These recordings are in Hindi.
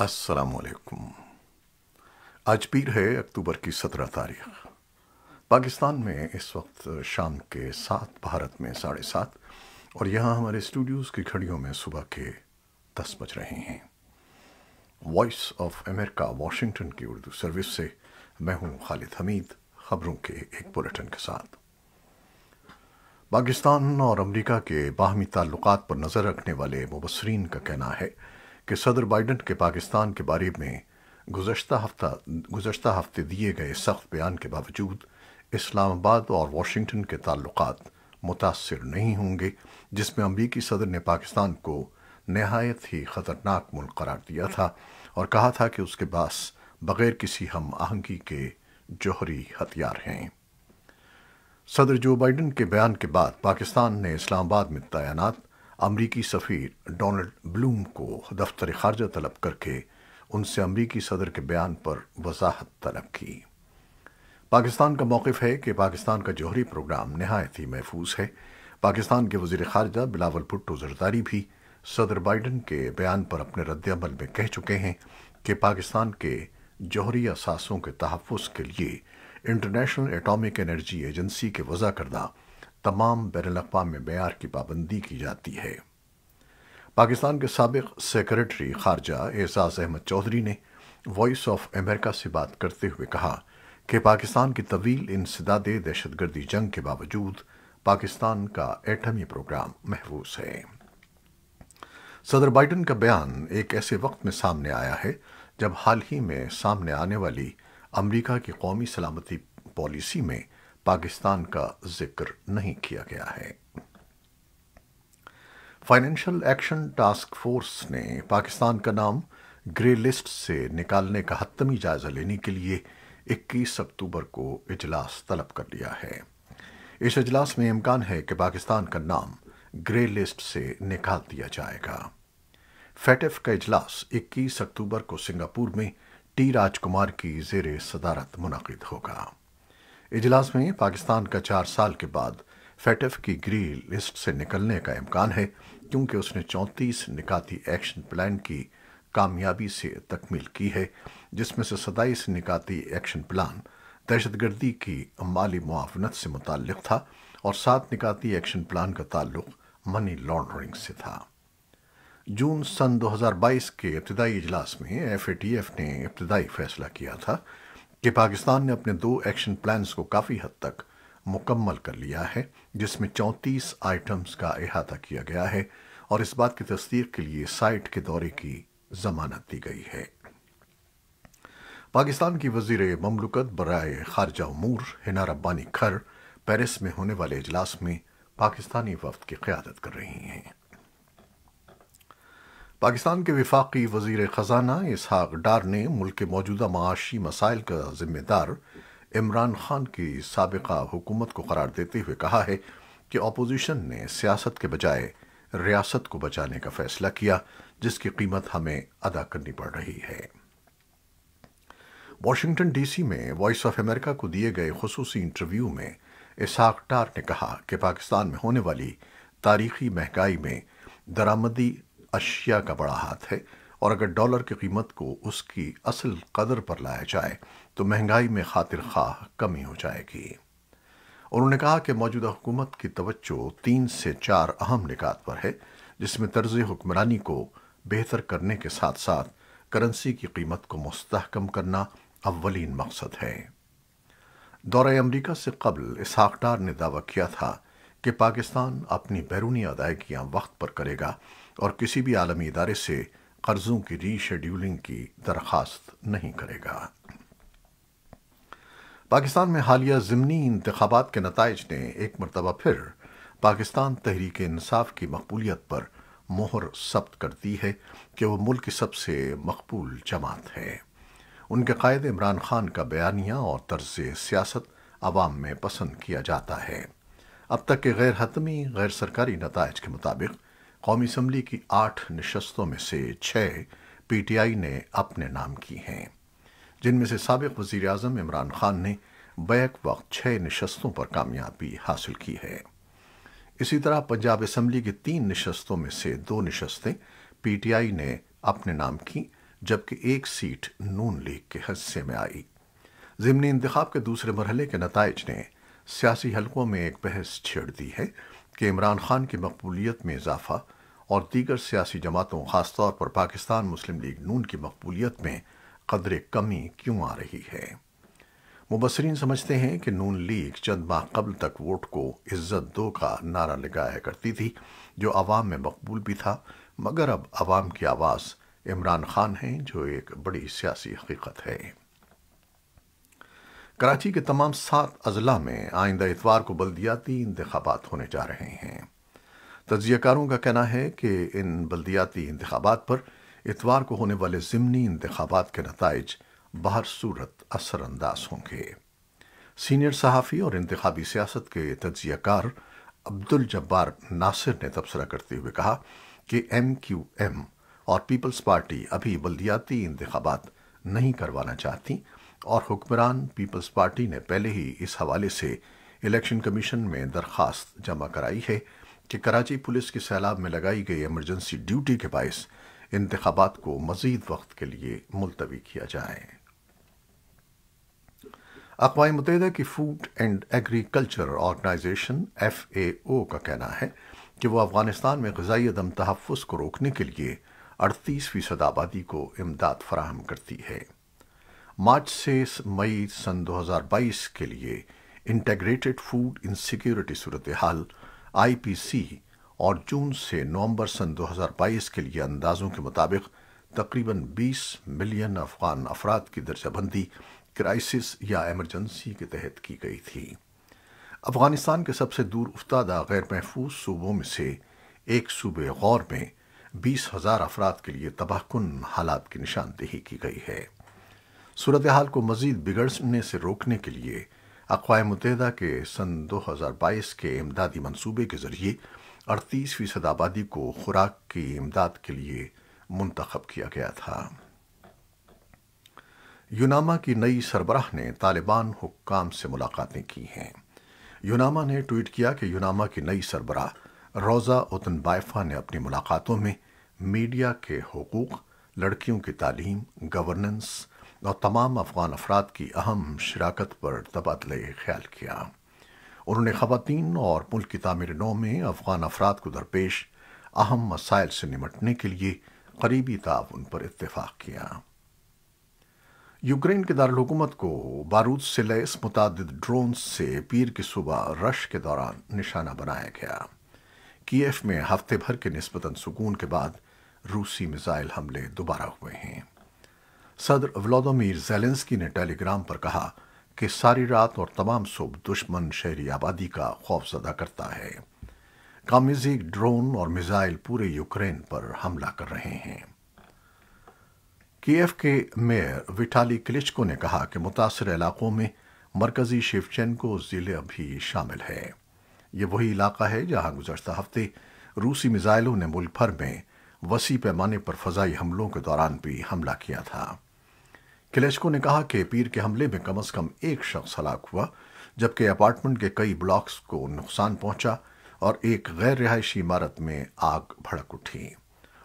असलकुम आज पीर है अक्टूबर की सत्रह तारीख पाकिस्तान में इस वक्त शाम के सात भारत में साढ़े सात और यहाँ हमारे स्टूडियोज़ की घड़ियों में सुबह के दस बज रहे हैं वॉइस ऑफ अमेरिका वॉशिंगटन की उर्दू सर्विस से मैं हूँ खालिद हमीद खबरों के एक बुलेटिन के साथ पाकिस्तान और अमरीका के बाहमी ताल्लुकात पर नज़र रखने वाले मुबसरीन का कहना है कि सदर बाइडन के पाकिस्तान के बारे में गुजशत हफ्ता हफ्ते दिए गए सख्त बयान के बावजूद इस्लामाबाद और वाशिंगटन के ताल्लुक मुतासर नहीं होंगे जिसमें अमरीकी सदर ने पाकिस्तान को नहायत ही ख़तरनाक मुल्क करार दिया था और कहा था कि उसके पास बगैर किसी हम आहंगी के जौहरी हथियार हैं सदर जो बाइडन के बयान के बाद पाकिस्तान ने इस्लामाबाद में तैनात अमरीकी सफ़ीर डोनाल्ड ब्लूम को दफ्तर खारजा तलब करके उनसे अमरीकी सदर के बयान पर वजाहत तलब की पाकिस्तान का मौकफ है कि पाकिस्तान का जौहरी प्रोग्राम नहायत ही महफूज है पाकिस्तान के वजीर खारजा बिलावल भुट्टो जरदारी भी सदर बाइडन के बयान पर अपने रद्दमल में कह चुके हैं कि पाकिस्तान के जौहरी असासों के तहफ़ के लिए इंटरनेशनल एटॉमिक एनर्जी एजेंसी के वजह करदा तमाम बैन अवी में मैार की पाबंदी की जाती है पाकिस्तान के सबक सेक्रेटरी खारजा एजाज अहमद चौधरी ने वॉइस ऑफ अमेरिका से बात करते हुए कहा कि पाकिस्तान की तवील इंसदाद दहशतगर्दी जंग के बावजूद पाकिस्तान का एटमी प्रोग्राम महफूज है सदर बाइडन का बयान एक ऐसे वक्त में सामने आया है जब हाल ही में सामने आने वाली अमरीका की कौमी सलामती पॉलिसी में पाकिस्तान का जिक्र नहीं किया गया है फाइनेंशियल एक्शन टास्क फोर्स ने पाकिस्तान का नाम ग्रे लिस्ट से निकालने का हतमी जायजा लेने के लिए 21 अक्टूबर को इजलास तलब कर लिया है इस इजलास में इम्कान है कि पाकिस्तान का नाम ग्रे लिस्ट से निकाल दिया जाएगा फैटफ का इजलास 21 अक्टूबर को सिंगापुर में टी राजकुमार की जेर सदारत मुनद होगा इजलास में पाकिस्तान का चार साल के बाद फैटफ की ग्री लिस्ट से निकलने का इम्कान है क्योंकि उसने चौंतीस निकाती एक्शन प्लान की कामयाबी से तकमील की है जिसमें से सताईस निकाती एक्शन प्लान दहशतगर्दी की माली मुआवनत से मुतल था और सात निकाती एक्शन प्लान का ताल्लुक मनी लॉन्ड्रिंग से था जून सन 2022 के इब्तदाई इजलास में एफ ने इब्तदाई फैसला किया था कि पाकिस्तान ने अपने दो एक्शन प्लान्स को काफ़ी हद तक मुकम्मल कर लिया है जिसमें 34 आइटम्स का अहाता किया गया है और इस बात की तस्दीक के लिए साइट के दौरे की जमानत दी गई है पाकिस्तान की वजीर ममलुकत बरए खारजा उमूर हिना रब्बानी खर पेरिस में होने वाले इजलास में पाकिस्तानी वफद की क्यादत कर रही हैं पाकिस्तान के विफाकी वजीर ख़जाना इसहाक डार ने मुल्क के मौजूदा माशी मसाइल का जिम्मेदार इमरान खान की सबका हुकूमत को करार देते हुए कहा है कि अपोजिशन ने सियासत के बजाय रियासत को बचाने का फैसला किया जिसकी कीमत हमें अदा करनी पड़ रही है वाशिंगटन डीसी में वॉइस ऑफ अमेरिका को दिए गए खसूस इंटरव्यू में इसहाक डार ने कहा कि पाकिस्तान में होने वाली तारीखी महंगाई में दरामदी अशिया का बड़ा हाथ है और अगर डॉलर की कीमत को उसकी असल कदर पर लाया जाए तो महंगाई में खातिर खा कमी हो जाएगी उन्होंने कहा कि मौजूदा हुकूमत की तवज्जो तीन से चार अहम निकात पर है जिसमें तर्ज हुक्मरानी को बेहतर करने के साथ साथ करेंसी की कीमत को मस्तकम करना अवलिन मकसद है दौरे अमरीका से कबल इसहाकडार ने दावा किया था कि पाकिस्तान अपनी बैरूनी अदायगियां वक्त पर करेगा और किसी भी आलमी इदारे से कर्ज़ों की रीशेड्यूलिंग की दरख्वास्त नहीं करेगा पाकिस्तान में हालिया ज़मनी इंतबात के नतज ने एक मरतबा फिर पाकिस्तान तहरीक इंसाफ की मकबूलियत पर मोहर सब्त कर दी है कि वह मुल्क की सबसे मकबूल जमात है उनके कायद इमरान खान का बयानिया और तर्ज सियासत आवाम में पसंद किया जाता है अब तक के गैर हतमी गैर सरकारी नतज के मुताबिक कौमी असम्बली की आठ नशस्तों में से छः आई ने अपने नाम की हैं जिनमें से सबक वजीर अजम इमरान खान ने बैक वक्त छह नशस्तों पर कामयाबी हासिल की है इसी तरह पंजाब असम्बली की तीन नशस्तों में से दो नशस्तें पी टी आई ने अपने नाम की जबकि एक सीट नून लीग के हिस्से में आई ज़िमनी इंतखब के दूसरे मरहले के नतज ने सियासी हलकों में एक बहस छेड़ दी है कि इमरान खान की मकबूलीत में इजाफा और दीगर सियासी जमातों खासतौर पर पाकिस्तान मुस्लिम लीग नून की मकबूलीत में कदरे कमी क्यों आ रही है मुबसरीन समझते हैं कि नून लीग चंद माह कबल तक वोट को इज्जत दो का नारा लगाया करती थी जो आवाम में मकबूल भी था मगर अब आवाम की आवाज़ इमरान खान हैं जो एक बड़ी सियासी हकीकत है कराची के तमाम सात अजला में आइंदा इतवार को बल्दियाती इंतबात होने जा रहे हैं तजयकारों का कहना है कि इन बल्दियाती इंतबात पर इतवार को होने वाले ज़िमनी इंतबात के नतज बाहर सूरत असरअंदाज होंगे सीनियर सहाफ़ी और इंतबी सियासत के तजयकार अब्दुल जब्बार नासिर ने तबसरा करते हुए कहा कि एम क्यू एम और पीपल्स पार्टी अभी बल्दियाती इंतबात नहीं करवाना चाहती और हुक्मरान पीपल्स पार्टी ने पहले ही इस हवाले से इलेक्शन कमीशन में दरख्वास्त जमा कराई है कि कराची पुलिस की सैलाब में लगाई गई इमरजेंसी ड्यूटी के बायस इंतबात को मजीद वक्त के लिए मुलतवी किया जाए अकवा मतदा की food and agriculture organisation F A O का कहना है कि वह अफगानिस्तान में गजाई अदम तहफ़ को रोकने के लिए अड़तीस फीसद आबादी को इमदाद फराहम करती है मार्च से मई सन 2022 के लिए इंटेग्रेटेड फूड इनसिक्योरिटी सूरत हाल आई और जून से नवंबर सन 2022 के लिए अंदाजों के मुताबिक तकरीबन 20 मिलियन अफगान अफराद की दर्जाबंदी क्राइसिस या एमरजेंसी के तहत की गई थी अफगानिस्तान के सबसे दूर उफ्तादा गैर महफूज सूबों में से एक सूबे गौर में बीस हज़ार अफराद के लिए तबाहकुन हालात की निशानदेही की गई है सूरत हाल को मजीद बिगड़ने से रोकने के लिए अकवा मुतहदा के सन 2022 के इमदादी मंसूबे के ज़रिए अड़तीस फीसद आबादी को खुराक की इमदाद के लिए मुंतखब किया गया था यूनामा की नई सरबराह ने तालिबान हुक्काम से मुलाकातें की हैं यूनामा ने ट्वीट किया कि यूनामा की नई सरबराह रोज़ा उतन बाइफा ने अपनी मुलाकातों में मीडिया के हकूक़ लड़कियों की तालीम गवर्नेंस और तमाम अफगान अफराद की अहम शराकत पर तबादले ख्याल किया उन्होंने ख़वातीन और मुल्क की तमीर नौ में अफगान अफराद को दरपेश अहम मसाइल से निमटने के लिए करीबी ताउन पर इतफाक किया यूक्रेन के दारकूमत को बारूद से लैस मुतद ड्रोन से पीर की सुबह रश के दौरान निशाना बनाया गया कीफ में हफ्ते भर के नस्बता सुकून के बाद रूसी मिसाइल हमले दोबारा हुए हैं सदर व्लादिमीर जेलेंस्की ने टेलीग्राम पर कहा कि सारी रात और तमाम सुबह दुश्मन शहरी आबादी का खौफजदा करता है कामिजी ड्रोन और मिसाइल पूरे यूक्रेन पर हमला कर रहे हैं कीएफ के मेयर विटाली क्लिचको ने कहा कि मुतासर इलाकों में मरकजी को जिले भी शामिल है ये वही इलाका है जहां गुजशत हफ्ते रूसी मिसाइलों ने मुल्क भर में वसी पैमाने पर फजाई हमलों के दौरान भी हमला किया था किलेशको ने कहा कि पीर के हमले में कम अज कम एक शख्स हलाक हुआ जबकि अपार्टमेंट के कई ब्लॉक्स को नुकसान पहुंचा और एक गैर रिहायशी इमारत में आग भड़क उठी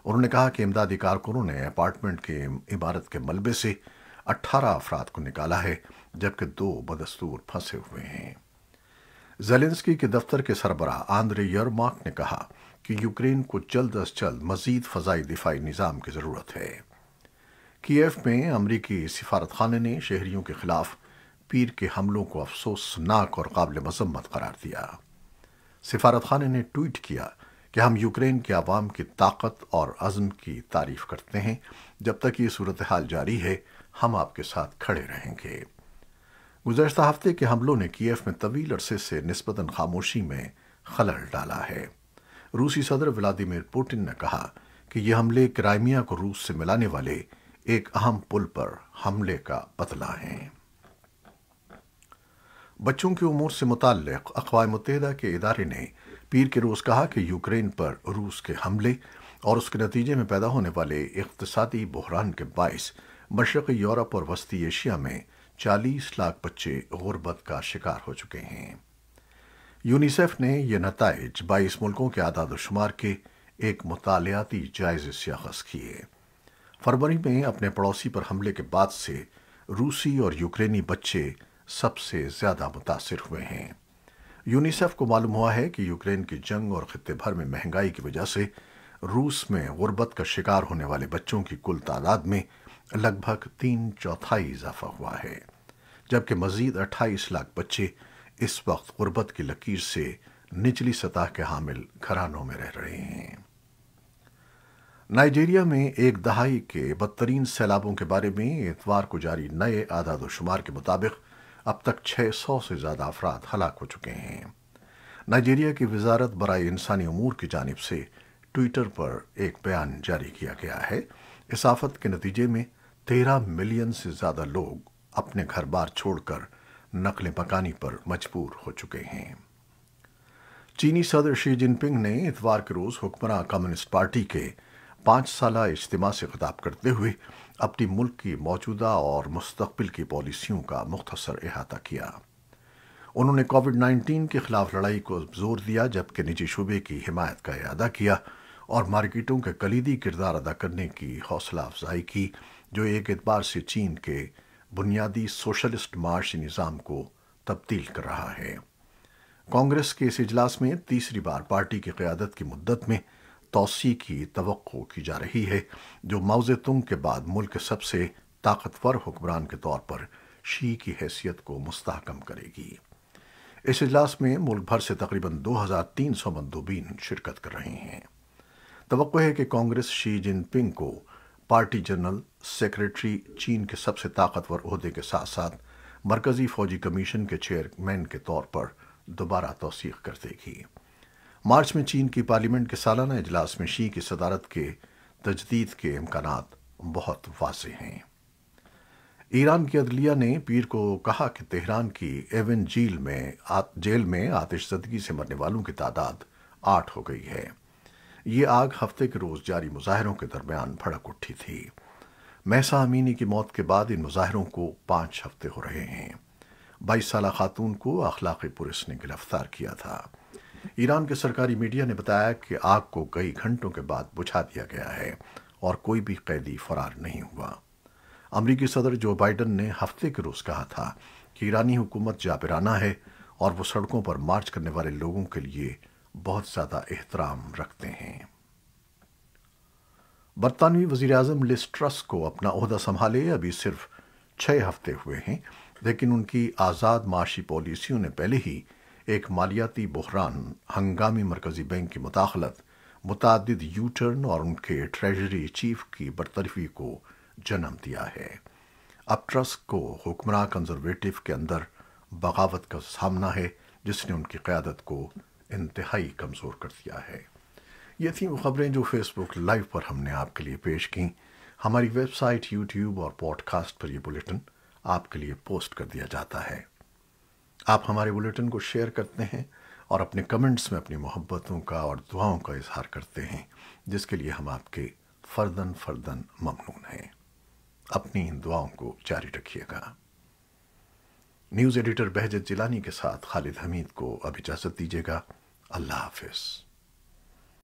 उन्होंने कहा कि इमदादी कारकुनों ने अपार्टमेंट के इमारत के मलबे से 18 अफराद को निकाला है जबकि दो बदस्तूर फंसे हुए हैं जेलेंस्की के दफ्तर के सरबरा आंद्रे यरमार्क ने कहा कि यूक्रेन को जल्द अज जल्द मजीद फजाई दिफाई निज़ाम की ज़रूरत है कीव में अमरीकी सिफारतखाने ने शहरियों के खिलाफ पीर के हमलों को अफसोसनाक और काबिल मजम्मत करार दिया सिफारतखाने ने ट्वीट किया कि हम यूक्रेन के आवाम की ताकत और अज़म की तारीफ करते हैं जब तक ये सूरत हाल जारी है हम आपके साथ खड़े रहेंगे गुजशत हफ्ते के हमलों ने कीव में तवील अरसे से नस्बता खामोशी में खलल डाला है रूसी सदर व्लादिमिर पुटिन ने कहा कि ये हमले क्राइमिया को रूस से मिलाने वाले एक अहम पुल पर हमले का बतला है बच्चों के उमूर से मुतक अकवा मुतहदा के इदारे ने पीर के रोज़ कहा कि यूक्रेन पर रूस के हमले और उसके नतीजे में पैदा होने वाले इकतसादी बहरान के बायस मशरक यूरोप और वस्ती एशिया में 40 लाख बच्चे गुरबत का शिकार हो चुके हैं यूनिसेफ ने यह नतज बाईस मुल्कों के आदाद शुमार के एक मतलियाती जायजे से अखज़ किए फरवरी में अपने पड़ोसी पर हमले के बाद से रूसी और यूक्रेनी बच्चे सबसे ज़्यादा मुतासर हुए हैं यूनिसेफ को मालूम हुआ है कि यूक्रेन की जंग और खत्े भर में महंगाई की वजह से रूस में गुर्बत का शिकार होने वाले बच्चों की कुल तादाद में लगभग तीन चौथाई इजाफा हुआ है जबकि मजीद अट्ठाईस लाख बच्चे इस वक्त गुर्बत की लकीर से निचली सतह के हामिल घरानों में रह रहे हैं नाइजीरिया में एक दहाई के बदतरीन सैलाबों के बारे में इतवार को जारी नए आदाद शुमार के मुताबिक अब तक 600 से ज़्यादा अफराद हलाक हो चुके हैं नाइजीरिया की वजारत बरए इंसानी अमूर की जानब से ट्विटर पर एक बयान जारी किया गया है इस आफत के नतीजे में तेरह मिलियन से ज़्यादा लोग अपने घर बार छोड़कर नकल मकानी पर मजबूर हो चुके हैं चीनी सदर शी जिनपिंग ने इतवार के रोज़ हुक्मरान कम्युनिस्ट पार्टी के पांच साल इज्तम से खिताब करते हुए अपनी मुल्क की मौजूदा और मुस्तबिल की पॉलिसियों का मुख्तसर अहाता किया उन्होंने कोविड नाइन्टीन के खिलाफ लड़ाई को जोर दिया जबकि निजी शूबे की हिमायत का अदा किया और मार्केटों के कलीदी किरदार अदा करने की हौसला अफजाई की जो एक एतबार से चीन के बुनियादी सोशलिस्ट मार्शी निज़ाम को तब्दील कर रहा है कांग्रेस के इस इजलास में तीसरी बार पार्टी की क्यादत की मुद्दत में तोसी की तवक्को की जा रही है जो तुंग के बाद मुल्क के सबसे ताकतवर हुक्मरान के तौर पर शी की हैसियत को मस्तकम करेगी इस इजलास में मुल्क भर से तकरीबन 2,300 मंदूबीन शिरकत कर रहे हैं तो है कि कांग्रेस शी जिनपिंग को पार्टी जनरल सेक्रेटरी चीन के सबसे ताकतवर अहदे के साथ साथ मरकज़ी फौजी कमीशन के चेयरमैन के तौर पर दोबारा तोसीक़ कर देगी मार्च में चीन की पार्लियामेंट के सालाना इजलास में शी की सदारत के तजदीद के इम्कान बहुत वाज हैं ईरान की अदलिया ने पीर को कहा कि तेहरान की एवन झील में जेल में आतिशदगी से मरने वालों की तादाद आठ हो गई है ये आग हफ्ते के रोज जारी मुजाहरों के दरमियान भड़क उठी थी महसा अमीनी की मौत के बाद इन मुजाहरों को पांच हफ्ते हो रहे हैं बाईस साल खातून को अखलाक पुलिस ने गिरफ्तार किया था ईरान के सरकारी मीडिया ने बताया कि आग को कई घंटों के बाद बुझा दिया गया है और कोई भी कैदी फरार नहीं हुआ अमरीकी सदर जो बाइडन ने हफ्ते के रोज़ कहा था कि ईरानी हुकूमत जापिराना है और वो सड़कों पर मार्च करने वाले लोगों के लिए बहुत ज़्यादा एहतराम रखते हैं बरतानवी वजीर अजम लिस्ट्रस को अपना अहदा संभाले अभी सिर्फ छह हफ्ते हुए हैं लेकिन उनकी आज़ाद माशी पॉलिसियों ने पहले ही एक मालियाती बहरान हंगामी मरकजी बैंक की मुदाखलत मुतद यू टर्न और उनके ट्रेजरी चीफ की बरतरफी को जन्म दिया है अब ट्रस्ट को हुक्मरान कंजरवेटिव के अंदर बगावत का सामना है जिसने उनकी क़्यादत को इंतहाई कमज़ोर कर दिया है ये थी वो खबरें जो फेसबुक लाइव पर हमने आपके लिए पेश की हमारी वेबसाइट यूट्यूब और पॉडकास्ट पर यह बुलेटिन आपके लिए पोस्ट कर दिया जाता है आप हमारे बुलेटिन को शेयर करते हैं और अपने कमेंट्स में अपनी मोहब्बतों का और दुआओं का इजहार करते हैं जिसके लिए हम आपके फर्दन फर्दन ममनून हैं अपनी इन दुआओं को जारी रखिएगा न्यूज़ एडिटर बहजत जिलानी के साथ खालिद हमीद को अब इजाज़त दीजिएगा अल्लाह हाफिज़